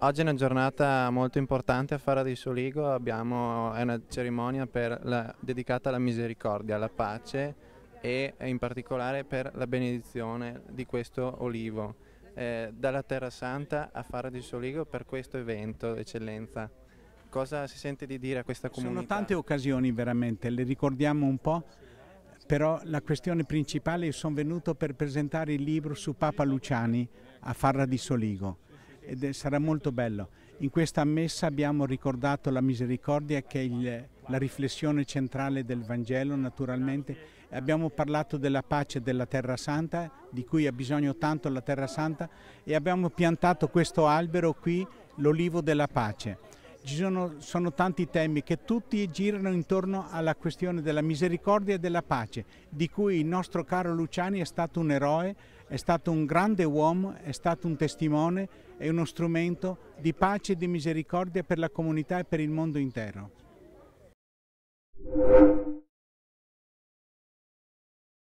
Oggi è una giornata molto importante a Fara di Soligo, Abbiamo, è una cerimonia la, dedicata alla misericordia, alla pace e in particolare per la benedizione di questo olivo. Eh, dalla Terra Santa a Fara di Soligo per questo evento, Eccellenza. Cosa si sente di dire a questa comunità? Sono tante occasioni veramente, le ricordiamo un po', però la questione principale è che sono venuto per presentare il libro su Papa Luciani a Farra di Soligo ed sarà molto bello. In questa messa abbiamo ricordato la misericordia che è il, la riflessione centrale del Vangelo naturalmente. Abbiamo parlato della pace della Terra Santa, di cui ha bisogno tanto la Terra Santa, e abbiamo piantato questo albero qui, l'olivo della pace ci sono, sono, tanti temi che tutti girano intorno alla questione della misericordia e della pace, di cui il nostro caro Luciani è stato un eroe, è stato un grande uomo, è stato un testimone e uno strumento di pace e di misericordia per la comunità e per il mondo intero.